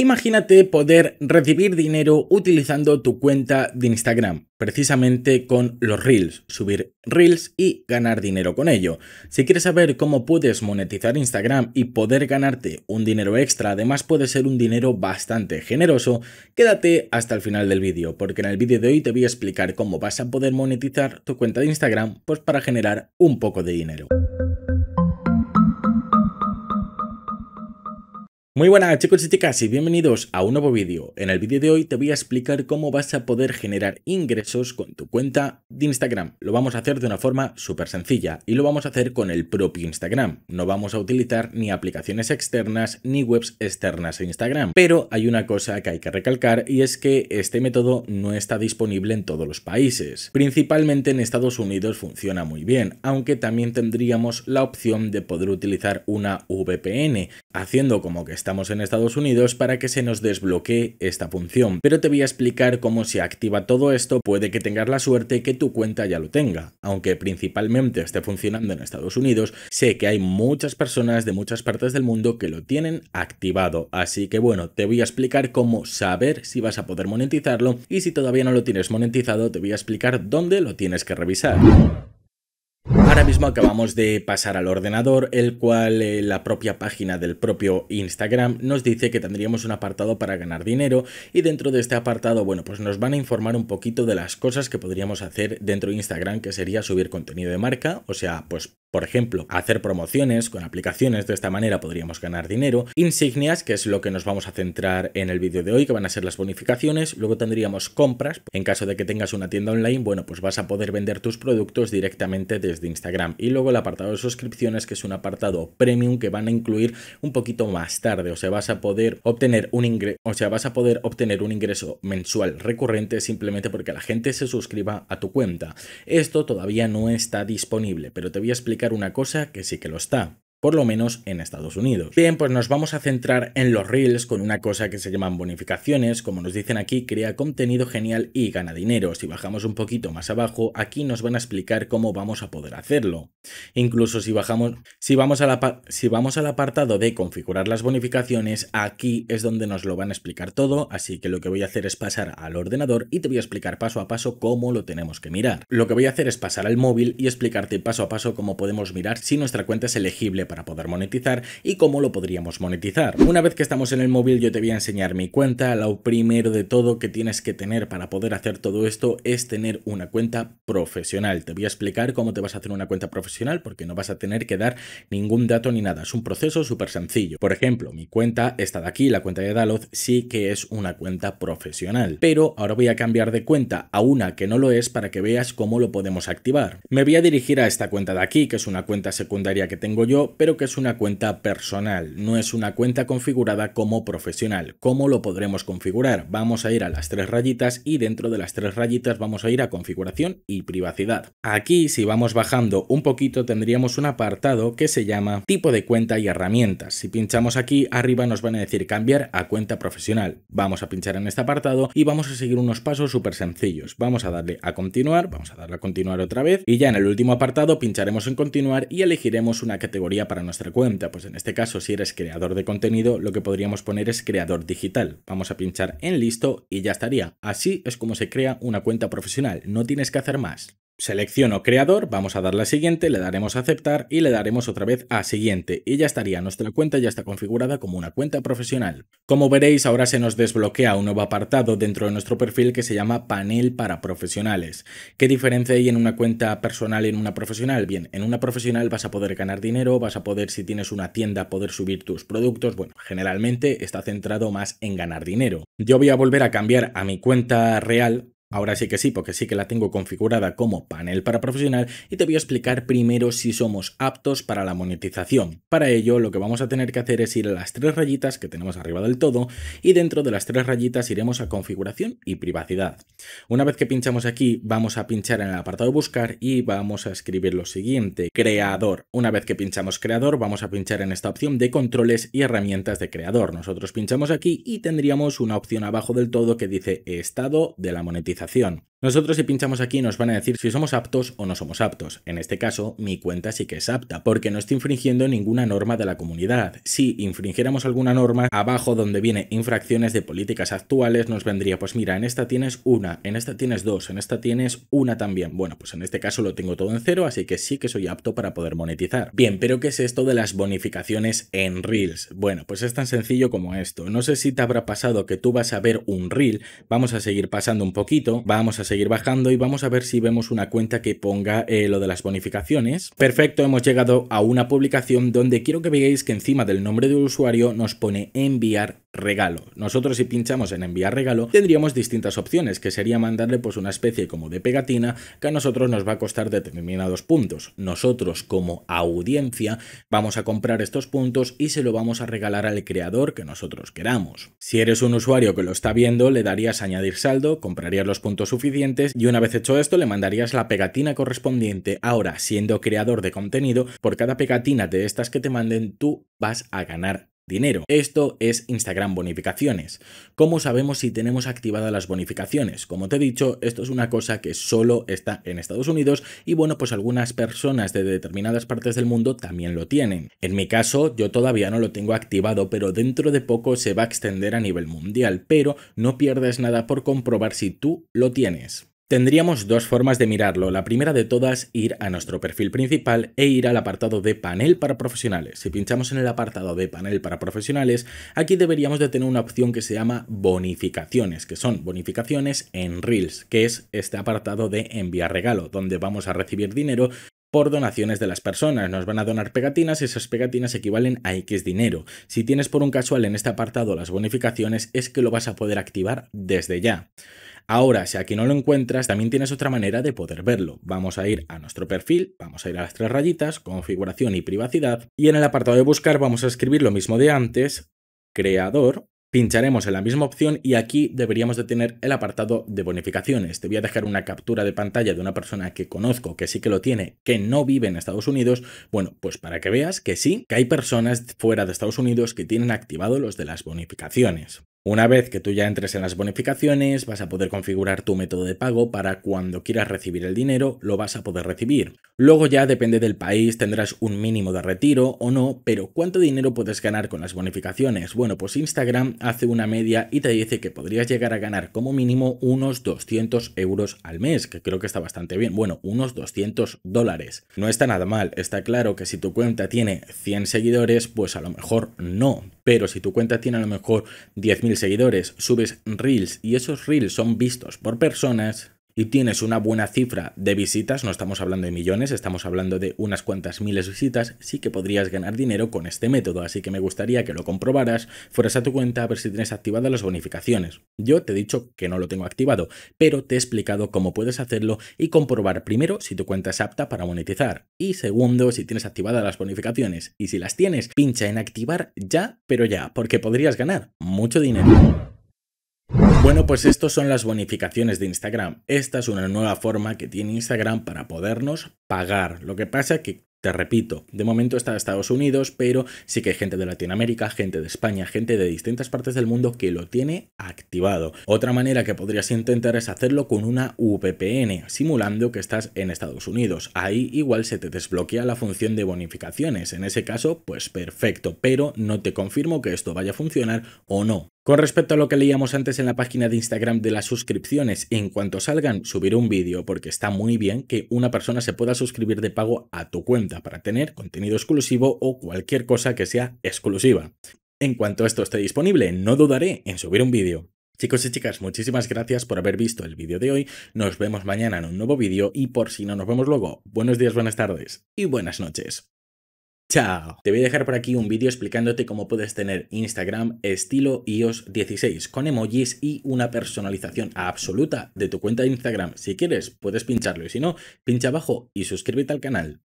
Imagínate poder recibir dinero utilizando tu cuenta de Instagram, precisamente con los reels, subir reels y ganar dinero con ello. Si quieres saber cómo puedes monetizar Instagram y poder ganarte un dinero extra, además puede ser un dinero bastante generoso, quédate hasta el final del vídeo, porque en el vídeo de hoy te voy a explicar cómo vas a poder monetizar tu cuenta de Instagram pues para generar un poco de dinero. Muy buenas chicos y chicas y bienvenidos a un nuevo vídeo. En el vídeo de hoy te voy a explicar cómo vas a poder generar ingresos con tu cuenta de Instagram. Lo vamos a hacer de una forma súper sencilla y lo vamos a hacer con el propio Instagram. No vamos a utilizar ni aplicaciones externas ni webs externas a Instagram. Pero hay una cosa que hay que recalcar y es que este método no está disponible en todos los países. Principalmente en Estados Unidos funciona muy bien, aunque también tendríamos la opción de poder utilizar una VPN, haciendo como que estamos en Estados Unidos para que se nos desbloquee esta función. Pero te voy a explicar cómo se activa todo esto, puede que tengas la suerte que tu cuenta ya lo tenga. Aunque principalmente esté funcionando en Estados Unidos, sé que hay muchas personas de muchas partes del mundo que lo tienen activado. Así que bueno, te voy a explicar cómo saber si vas a poder monetizarlo y si todavía no lo tienes monetizado te voy a explicar dónde lo tienes que revisar mismo acabamos de pasar al ordenador, el cual eh, la propia página del propio Instagram nos dice que tendríamos un apartado para ganar dinero y dentro de este apartado, bueno, pues nos van a informar un poquito de las cosas que podríamos hacer dentro de Instagram, que sería subir contenido de marca, o sea, pues por ejemplo, hacer promociones con aplicaciones, de esta manera podríamos ganar dinero. Insignias, que es lo que nos vamos a centrar en el vídeo de hoy, que van a ser las bonificaciones. Luego tendríamos compras. En caso de que tengas una tienda online, bueno, pues vas a poder vender tus productos directamente desde Instagram. Y luego el apartado de suscripciones, que es un apartado premium que van a incluir un poquito más tarde. O sea, vas a poder obtener un ingreso, o sea, vas a poder obtener un ingreso mensual recurrente simplemente porque la gente se suscriba a tu cuenta. Esto todavía no está disponible, pero te voy a explicar una cosa que sí que lo está por lo menos en Estados Unidos. Bien, pues nos vamos a centrar en los reels con una cosa que se llaman bonificaciones, como nos dicen aquí, crea contenido genial y gana dinero. Si bajamos un poquito más abajo, aquí nos van a explicar cómo vamos a poder hacerlo. Incluso si bajamos, si vamos, a la, si vamos al apartado de configurar las bonificaciones, aquí es donde nos lo van a explicar todo, así que lo que voy a hacer es pasar al ordenador y te voy a explicar paso a paso cómo lo tenemos que mirar. Lo que voy a hacer es pasar al móvil y explicarte paso a paso cómo podemos mirar si nuestra cuenta es elegible para poder monetizar y cómo lo podríamos monetizar. Una vez que estamos en el móvil yo te voy a enseñar mi cuenta. Lo primero de todo que tienes que tener para poder hacer todo esto es tener una cuenta profesional. Te voy a explicar cómo te vas a hacer una cuenta profesional porque no vas a tener que dar ningún dato ni nada. Es un proceso súper sencillo. Por ejemplo, mi cuenta, está de aquí, la cuenta de Daloz sí que es una cuenta profesional. Pero ahora voy a cambiar de cuenta a una que no lo es para que veas cómo lo podemos activar. Me voy a dirigir a esta cuenta de aquí, que es una cuenta secundaria que tengo yo, pero que es una cuenta personal, no es una cuenta configurada como profesional. ¿Cómo lo podremos configurar? Vamos a ir a las tres rayitas y dentro de las tres rayitas vamos a ir a configuración y privacidad. Aquí, si vamos bajando un poquito, tendríamos un apartado que se llama tipo de cuenta y herramientas. Si pinchamos aquí, arriba nos van a decir cambiar a cuenta profesional. Vamos a pinchar en este apartado y vamos a seguir unos pasos súper sencillos. Vamos a darle a continuar, vamos a darle a continuar otra vez y ya en el último apartado pincharemos en continuar y elegiremos una categoría para nuestra cuenta. Pues en este caso, si eres creador de contenido, lo que podríamos poner es creador digital. Vamos a pinchar en listo y ya estaría. Así es como se crea una cuenta profesional. No tienes que hacer más. Selecciono creador, vamos a dar la siguiente, le daremos a aceptar y le daremos otra vez a siguiente y ya estaría, nuestra cuenta ya está configurada como una cuenta profesional. Como veréis ahora se nos desbloquea un nuevo apartado dentro de nuestro perfil que se llama panel para profesionales. ¿Qué diferencia hay en una cuenta personal y en una profesional? Bien, en una profesional vas a poder ganar dinero, vas a poder si tienes una tienda poder subir tus productos, bueno, generalmente está centrado más en ganar dinero. Yo voy a volver a cambiar a mi cuenta real Ahora sí que sí, porque sí que la tengo configurada como panel para profesional y te voy a explicar primero si somos aptos para la monetización. Para ello lo que vamos a tener que hacer es ir a las tres rayitas que tenemos arriba del todo y dentro de las tres rayitas iremos a configuración y privacidad. Una vez que pinchamos aquí vamos a pinchar en el apartado buscar y vamos a escribir lo siguiente, creador. Una vez que pinchamos creador vamos a pinchar en esta opción de controles y herramientas de creador. Nosotros pinchamos aquí y tendríamos una opción abajo del todo que dice estado de la monetización nosotros si pinchamos aquí nos van a decir si somos aptos o no somos aptos. En este caso, mi cuenta sí que es apta, porque no está infringiendo ninguna norma de la comunidad. Si infringiéramos alguna norma, abajo donde viene infracciones de políticas actuales nos vendría, pues mira, en esta tienes una, en esta tienes dos, en esta tienes una también. Bueno, pues en este caso lo tengo todo en cero, así que sí que soy apto para poder monetizar. Bien, pero ¿qué es esto de las bonificaciones en Reels? Bueno, pues es tan sencillo como esto. No sé si te habrá pasado que tú vas a ver un Reel, vamos a seguir pasando un poquito, vamos a seguir bajando y vamos a ver si vemos una cuenta que ponga eh, lo de las bonificaciones. Perfecto, hemos llegado a una publicación donde quiero que veáis que encima del nombre del usuario nos pone enviar regalo. Nosotros si pinchamos en enviar regalo tendríamos distintas opciones, que sería mandarle pues una especie como de pegatina que a nosotros nos va a costar determinados puntos. Nosotros como audiencia vamos a comprar estos puntos y se lo vamos a regalar al creador que nosotros queramos. Si eres un usuario que lo está viendo le darías añadir saldo, comprarías los puntos suficientes y una vez hecho esto le mandarías la pegatina correspondiente. Ahora siendo creador de contenido por cada pegatina de estas que te manden tú vas a ganar dinero. Esto es Instagram bonificaciones. ¿Cómo sabemos si tenemos activadas las bonificaciones? Como te he dicho, esto es una cosa que solo está en Estados Unidos y bueno, pues algunas personas de determinadas partes del mundo también lo tienen. En mi caso, yo todavía no lo tengo activado, pero dentro de poco se va a extender a nivel mundial, pero no pierdes nada por comprobar si tú lo tienes. Tendríamos dos formas de mirarlo. La primera de todas, ir a nuestro perfil principal e ir al apartado de panel para profesionales. Si pinchamos en el apartado de panel para profesionales, aquí deberíamos de tener una opción que se llama bonificaciones, que son bonificaciones en Reels, que es este apartado de enviar regalo, donde vamos a recibir dinero por donaciones de las personas. Nos van a donar pegatinas y esas pegatinas equivalen a X dinero. Si tienes por un casual en este apartado las bonificaciones es que lo vas a poder activar desde ya. Ahora, si aquí no lo encuentras, también tienes otra manera de poder verlo. Vamos a ir a nuestro perfil, vamos a ir a las tres rayitas, configuración y privacidad, y en el apartado de buscar vamos a escribir lo mismo de antes, creador, pincharemos en la misma opción y aquí deberíamos de tener el apartado de bonificaciones. Te voy a dejar una captura de pantalla de una persona que conozco que sí que lo tiene, que no vive en Estados Unidos. Bueno, pues para que veas que sí, que hay personas fuera de Estados Unidos que tienen activado los de las bonificaciones. Una vez que tú ya entres en las bonificaciones, vas a poder configurar tu método de pago para cuando quieras recibir el dinero, lo vas a poder recibir. Luego ya depende del país, tendrás un mínimo de retiro o no, pero ¿cuánto dinero puedes ganar con las bonificaciones? Bueno, pues Instagram hace una media y te dice que podrías llegar a ganar como mínimo unos 200 euros al mes, que creo que está bastante bien. Bueno, unos 200 dólares. No está nada mal, está claro que si tu cuenta tiene 100 seguidores, pues a lo mejor no, pero si tu cuenta tiene a lo mejor 10.000 seguidores, subes reels y esos reels son vistos por personas, y tienes una buena cifra de visitas, no estamos hablando de millones, estamos hablando de unas cuantas miles de visitas, sí que podrías ganar dinero con este método, así que me gustaría que lo comprobaras, fueras a tu cuenta a ver si tienes activadas las bonificaciones. Yo te he dicho que no lo tengo activado, pero te he explicado cómo puedes hacerlo y comprobar primero si tu cuenta es apta para monetizar y segundo si tienes activadas las bonificaciones y si las tienes, pincha en activar ya, pero ya, porque podrías ganar mucho dinero. Bueno, pues estos son las bonificaciones de Instagram. Esta es una nueva forma que tiene Instagram para podernos pagar. Lo que pasa es que te repito, de momento está en Estados Unidos, pero sí que hay gente de Latinoamérica, gente de España, gente de distintas partes del mundo que lo tiene activado. Otra manera que podrías intentar es hacerlo con una VPN, simulando que estás en Estados Unidos. Ahí igual se te desbloquea la función de bonificaciones. En ese caso, pues perfecto, pero no te confirmo que esto vaya a funcionar o no. Con respecto a lo que leíamos antes en la página de Instagram de las suscripciones, en cuanto salgan, subiré un vídeo porque está muy bien que una persona se pueda suscribir de pago a tu cuenta para tener contenido exclusivo o cualquier cosa que sea exclusiva. En cuanto esto esté disponible, no dudaré en subir un vídeo. Chicos y chicas, muchísimas gracias por haber visto el vídeo de hoy, nos vemos mañana en un nuevo vídeo y por si no nos vemos luego, buenos días, buenas tardes y buenas noches. Chao. Te voy a dejar por aquí un vídeo explicándote cómo puedes tener Instagram estilo iOS 16 con emojis y una personalización absoluta de tu cuenta de Instagram. Si quieres, puedes pincharlo y si no, pincha abajo y suscríbete al canal.